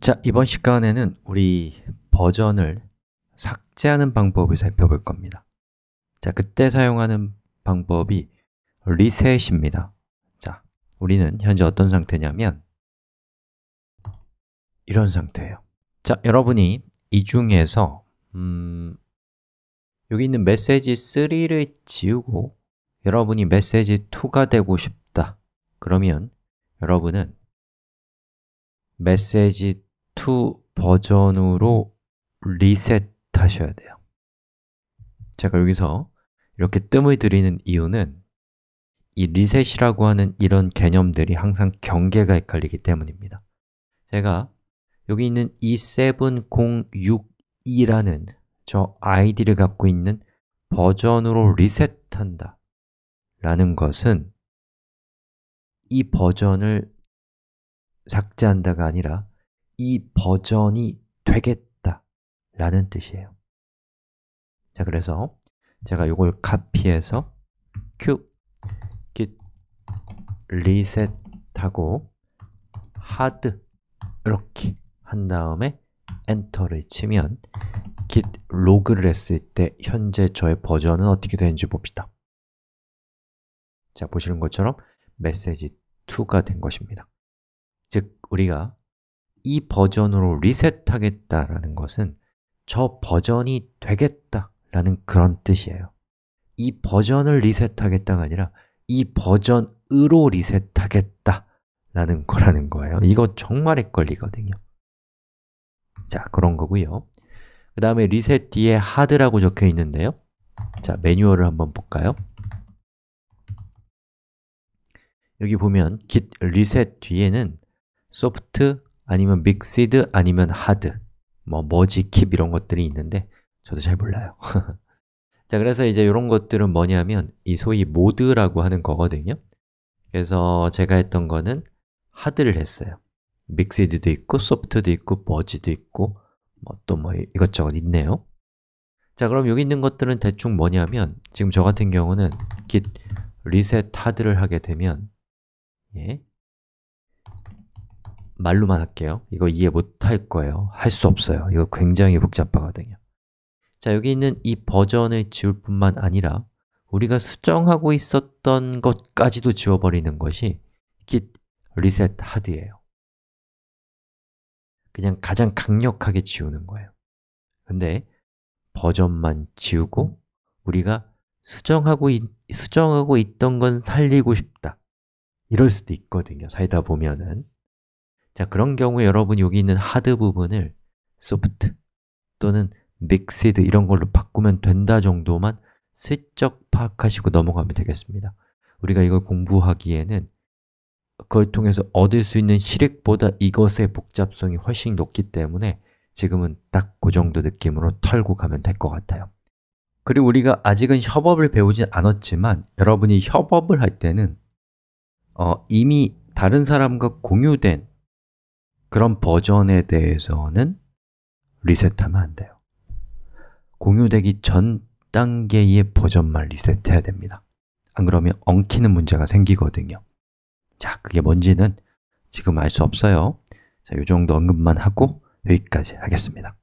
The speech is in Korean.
자, 이번 시간에는 우리 버전을 삭제하는 방법을 살펴볼 겁니다 자, 그때 사용하는 방법이 리셋입니다 자, 우리는 현재 어떤 상태냐면 이런 상태예요 자, 여러분이 이 중에서 음, 여기 있는 메시지 3를 지우고 여러분이 메시지 2가 되고 싶다 그러면 여러분은 메시지 2 버전으로 리셋하셔야 돼요 제가 여기서 이렇게 뜸을 들이는 이유는 이 리셋이라고 하는 이런 개념들이 항상 경계가 헷갈리기 때문입니다 제가 여기 있는 E7062라는 저 아이디를 갖고 있는 버전으로 리셋한다 라는 것은 이 버전을 삭제한다가 아니라 이 버전이 되겠다 라는 뜻이에요 자 그래서 제가 이걸 카피해서 q git reset 하고 hard 이렇게 한 다음에 엔터를 치면 git log를 했을 때 현재 저의 버전은 어떻게 되는지 봅시다 자 보시는 것처럼 메시지 2가 된 것입니다 즉 우리가 이 버전으로 리셋하겠다라는 것은 저 버전이 되겠다라는 그런 뜻이에요 이 버전을 리셋하겠다가 아니라 이 버전으로 리셋하겠다라는 거라는 거예요 이거 정말 헷걸리거든요 자, 그런 거고요 그 다음에 리셋 뒤에 하드라고 적혀 있는데요 자, 매뉴얼을 한번 볼까요? 여기 보면 git reset 뒤에는 소프트 아니면 믹시드, 아니면 하드 뭐 머지, 킵 이런 것들이 있는데 저도 잘 몰라요 자, 그래서 이제 이런 것들은 뭐냐면 이 소위 모드라고 하는 거거든요 그래서 제가 했던 거는 하드를 했어요 믹시드도 있고, 소프트도 있고, 머지도 있고 뭐 또뭐 뭐 이것저것 있네요 자, 그럼 여기 있는 것들은 대충 뭐냐면 지금 저 같은 경우는 git reset 하드를 하게 되면 예, 말로만 할게요 이거 이해 못할 거예요 할 수 없어요 이거 굉장히 복잡하거든요 자 여기 있는 이 버전을 지울 뿐만 아니라 우리가 수정하고 있었던 것까지도 지워버리는 것이 git reset hard예요 그냥 가장 강력하게 지우는 거예요 근데 버전만 지우고 우리가 수정하고, 있, 수정하고 있던 건 살리고 싶다 이럴 수도 있거든요, 살다 보면은 자, 그런 경우에 여러분 여기 있는 하드 부분을 소프트 또는 믹시드 이런 걸로 바꾸면 된다 정도만 슬쩍 파악하시고 넘어가면 되겠습니다 우리가 이걸 공부하기에는 그걸 통해서 얻을 수 있는 실익보다 이것의 복잡성이 훨씬 높기 때문에 지금은 딱 그 정도 느낌으로 털고 가면 될 것 같아요 그리고 우리가 아직은 협업을 배우진 않았지만 여러분이 협업을 할 때는 어, 이미 다른 사람과 공유된 그런 버전에 대해서는 리셋하면 안 돼요. 공유되기 전 단계의 버전만 리셋해야 됩니다. 안 그러면 엉키는 문제가 생기거든요. 자, 그게 뭔지는 지금 알 수 없어요. 자, 요 정도 언급만 하고 여기까지 하겠습니다.